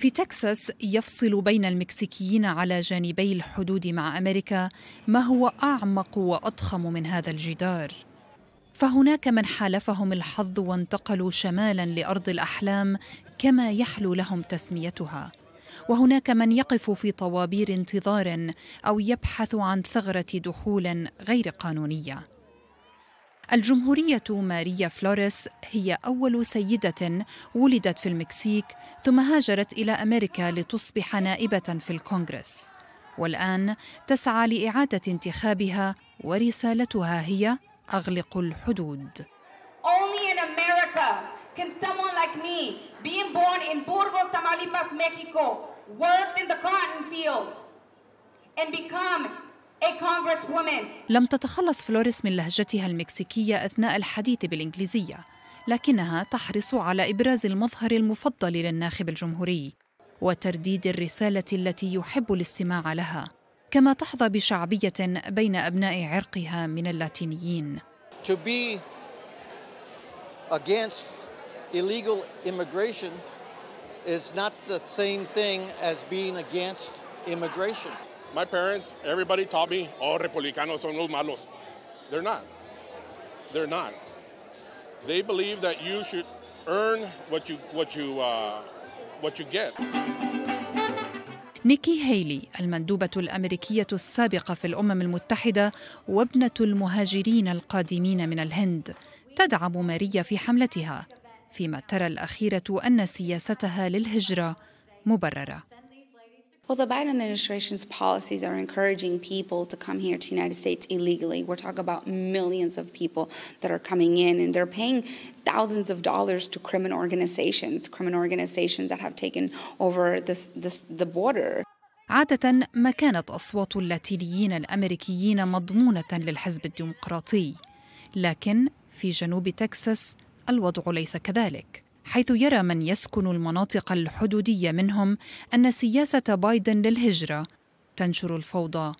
في تكساس يفصل بين المكسيكيين على جانبي الحدود مع امريكا ما هو اعمق واضخم من هذا الجدار فهناك من حالفهم الحظ وانتقلوا شمالا لارض الاحلام كما يحلو لهم تسميتها وهناك من يقف في طوابير انتظار او يبحث عن ثغره دخول غير قانونيه الجمهورية ماريا فلوريس هي أول سيدة ولدت في المكسيك ثم هاجرت إلى أمريكا لتصبح نائبة في الكونغرس والآن تسعى لإعادة انتخابها ورسالتها هي أغلق الحدود Only in America can someone like me, being born in Burgos, Tamaulipas, Mexico, worked in the cotton fields and become لم تتخلص فلوريس من لهجتها المكسيكية أثناء الحديث بالإنجليزية لكنها تحرص على إبراز المظهر المفضل للناخب الجمهوري وترديد الرسالة التي يحب الاستماع لها كما تحظى بشعبية بين أبناء عرقها من اللاتينيين to be against illegal immigration is not the same thing as being against immigration. My parents, everybody taught me, oh, republicanos son los malos. They're not. They're not. They believe that you should earn what you what you uh, what you get. نيكي هيلي المندوبة الأمريكية السابقة في الأمم المتحدة وابنة المهاجرين القادمين من الهند تدعم ماريا في حملتها فيما ترى الأخيرة أن سياستها للهجرة مبررة Well, the Biden administration's policies are encouraging people to come here to the United States illegally. We're talking about millions of people that are coming in, and they're paying thousands of dollars to criminal organizations, criminal organizations that have taken over this, this, the border. عادة ما كانت أصوات اللاتينيين الأمريكيين مضمونة للحزب الديمقراطي، لكن في جنوب تكساس الوضع ليس كذلك. حيث يرى من يسكن المناطق الحدودية منهم أن سياسة بايدن للهجرة تنشر الفوضى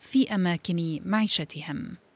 في أماكن معيشتهم